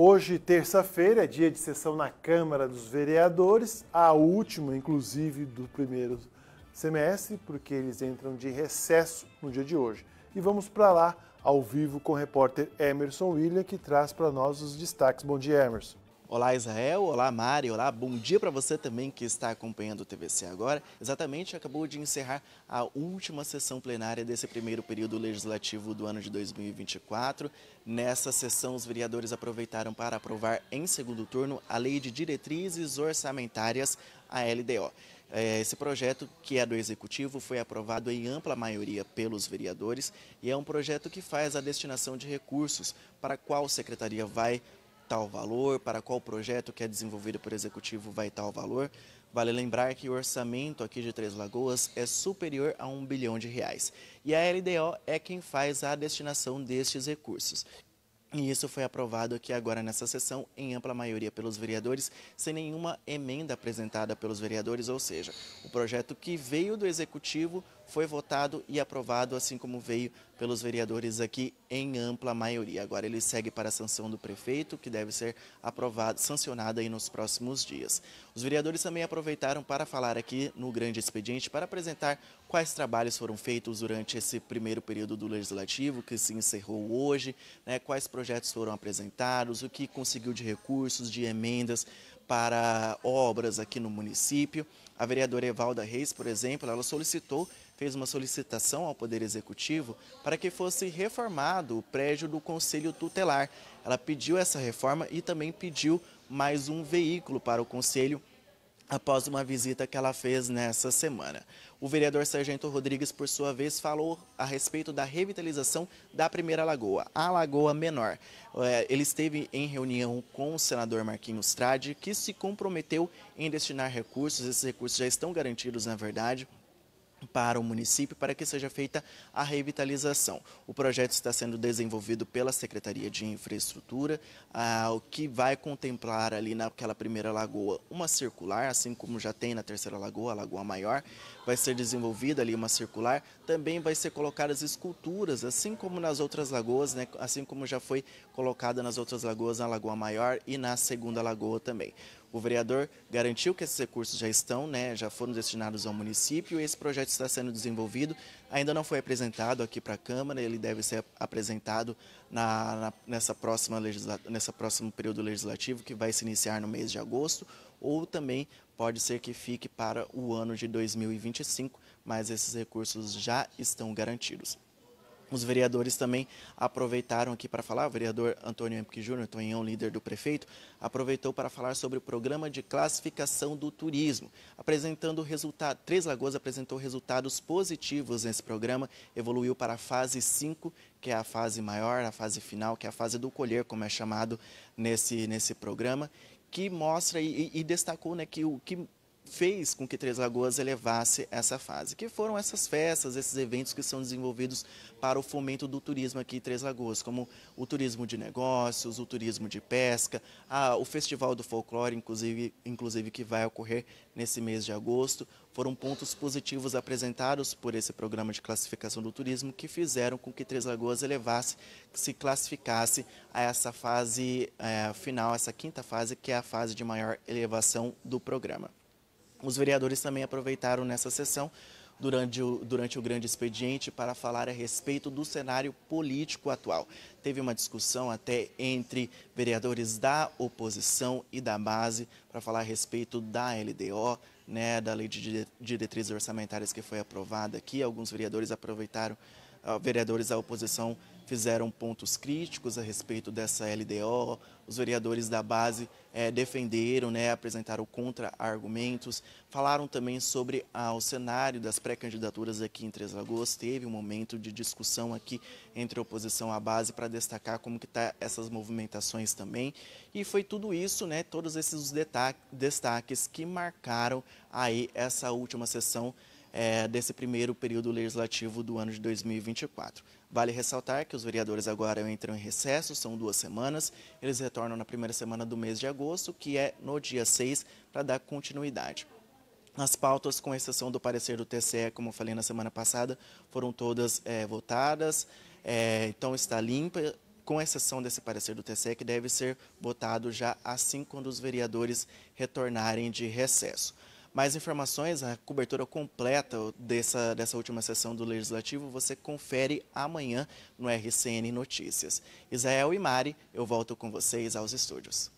Hoje, terça-feira, é dia de sessão na Câmara dos Vereadores, a última, inclusive, do primeiro semestre, porque eles entram de recesso no dia de hoje. E vamos para lá, ao vivo, com o repórter Emerson William, que traz para nós os destaques. Bom dia, Emerson. Olá Israel, olá Mari, olá, bom dia para você também que está acompanhando o TVC agora. Exatamente, acabou de encerrar a última sessão plenária desse primeiro período legislativo do ano de 2024. Nessa sessão, os vereadores aproveitaram para aprovar em segundo turno a Lei de Diretrizes Orçamentárias, a LDO. É, esse projeto, que é do Executivo, foi aprovado em ampla maioria pelos vereadores e é um projeto que faz a destinação de recursos para qual secretaria vai tal valor, para qual projeto que é desenvolvido por executivo vai tal valor. Vale lembrar que o orçamento aqui de Três Lagoas é superior a um bilhão de reais. E a LDO é quem faz a destinação destes recursos. E isso foi aprovado aqui agora nessa sessão, em ampla maioria pelos vereadores, sem nenhuma emenda apresentada pelos vereadores, ou seja, o projeto que veio do Executivo foi votado e aprovado, assim como veio pelos vereadores aqui em ampla maioria. Agora ele segue para a sanção do prefeito, que deve ser aprovado, sancionada aí nos próximos dias. Os vereadores também aproveitaram para falar aqui no grande expediente para apresentar quais trabalhos foram feitos durante esse primeiro período do legislativo que se encerrou hoje, né, quais projetos foram apresentados, o que conseguiu de recursos, de emendas para obras aqui no município. A vereadora Evalda Reis, por exemplo, ela solicitou, fez uma solicitação ao Poder Executivo para que fosse reformado o prédio do Conselho Tutelar. Ela pediu essa reforma e também pediu mais um veículo para o Conselho após uma visita que ela fez nessa semana. O vereador Sargento Rodrigues, por sua vez, falou a respeito da revitalização da Primeira Lagoa, a Lagoa Menor. É, ele esteve em reunião com o senador Marquinhos Trade, que se comprometeu em destinar recursos, esses recursos já estão garantidos, na verdade, para o município para que seja feita a revitalização. O projeto está sendo desenvolvido pela Secretaria de Infraestrutura, ah, o que vai contemplar ali naquela primeira lagoa uma circular, assim como já tem na terceira lagoa, a Lagoa Maior, vai ser desenvolvida ali uma circular, também vai ser colocadas esculturas, assim como nas outras lagoas, né, assim como já foi colocada nas outras lagoas, na Lagoa Maior e na segunda lagoa também. O vereador garantiu que esses recursos já estão, né, já foram destinados ao município e esse projeto está sendo desenvolvido. Ainda não foi apresentado aqui para a Câmara, ele deve ser apresentado na, na, nessa próxima nessa próximo período legislativo que vai se iniciar no mês de agosto ou também pode ser que fique para o ano de 2025, mas esses recursos já estão garantidos. Os vereadores também aproveitaram aqui para falar, o vereador Antônio Empic Júnior, Tonhão, líder do prefeito, aproveitou para falar sobre o programa de classificação do turismo, apresentando resultado. Três Lagoas apresentou resultados positivos nesse programa, evoluiu para a fase 5, que é a fase maior, a fase final, que é a fase do colher, como é chamado nesse, nesse programa, que mostra e, e destacou né, que o que fez com que Três Lagoas elevasse essa fase, que foram essas festas, esses eventos que são desenvolvidos para o fomento do turismo aqui em Três Lagoas, como o turismo de negócios, o turismo de pesca, a, o Festival do Folclore, inclusive, inclusive que vai ocorrer nesse mês de agosto, foram pontos positivos apresentados por esse programa de classificação do turismo que fizeram com que Três Lagoas elevasse, se classificasse a essa fase é, final, essa quinta fase, que é a fase de maior elevação do programa. Os vereadores também aproveitaram nessa sessão durante o, durante o grande expediente para falar a respeito do cenário político atual. Teve uma discussão até entre vereadores da oposição e da base para falar a respeito da LDO, né, da Lei de Diretrizes Orçamentárias que foi aprovada aqui. Alguns vereadores aproveitaram, ah, vereadores da oposição fizeram pontos críticos a respeito dessa LDO, os vereadores da base é, defenderam, né, apresentaram contra-argumentos, falaram também sobre ah, o cenário das pré-candidaturas aqui em Três Lagoas, teve um momento de discussão aqui entre a oposição à base para destacar como que tá essas movimentações também, e foi tudo isso, né, todos esses destaques que marcaram aí essa última sessão é, desse primeiro período legislativo do ano de 2024. Vale ressaltar que os vereadores agora entram em recesso, são duas semanas, eles retornam na primeira semana do mês de agosto, que é no dia 6, para dar continuidade. As pautas, com exceção do parecer do TCE, como eu falei na semana passada, foram todas é, votadas, é, então está limpa, com exceção desse parecer do TCE, que deve ser votado já assim quando os vereadores retornarem de recesso. Mais informações, a cobertura completa dessa, dessa última sessão do Legislativo, você confere amanhã no RCN Notícias. Israel e Mari, eu volto com vocês aos estúdios.